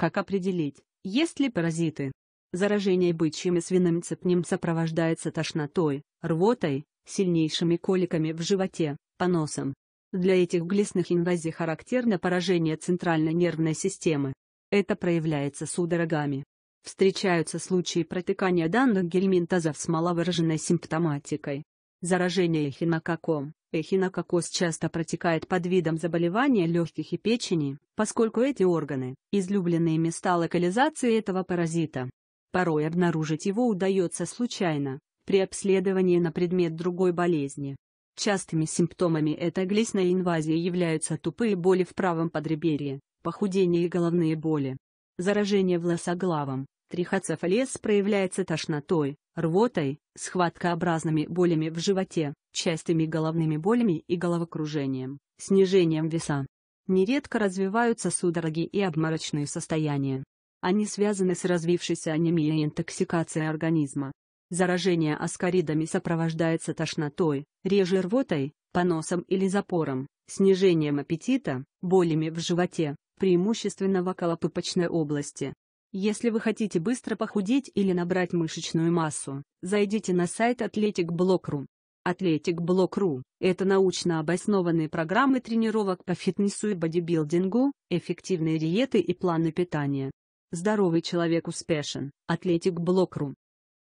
Как определить, есть ли паразиты? Заражение бычьим и свиным цепнем сопровождается тошнотой, рвотой, сильнейшими коликами в животе, поносом. Для этих глистных инвазий характерно поражение центральной нервной системы. Это проявляется судорогами. Встречаются случаи протекания данных гельминтазов с маловыраженной симптоматикой, Заражение эхинококком. Эхинококкоз часто протекает под видом заболевания легких и печени, поскольку эти органы – излюбленные места локализации этого паразита. Порой обнаружить его удается случайно, при обследовании на предмет другой болезни. Частыми симптомами этой глистной инвазии являются тупые боли в правом подреберье, похудение и головные боли. Заражение волосоглавом, трихоцефалез проявляется тошнотой, рвотой, схваткообразными болями в животе, частыми головными болями и головокружением, снижением веса. Нередко развиваются судороги и обморочные состояния. Они связаны с развившейся анемией и интоксикацией организма. Заражение аскаридами сопровождается тошнотой, реже рвотой, поносом или запором, снижением аппетита, болями в животе, преимущественно в околопыпочной области, если вы хотите быстро похудеть или набрать мышечную массу, зайдите на сайт athleticblock.ru. Athletic.Block.ru – это научно обоснованные программы тренировок по фитнесу и бодибилдингу, эффективные диеты и планы питания. Здоровый человек успешен. Athletic.Block.ru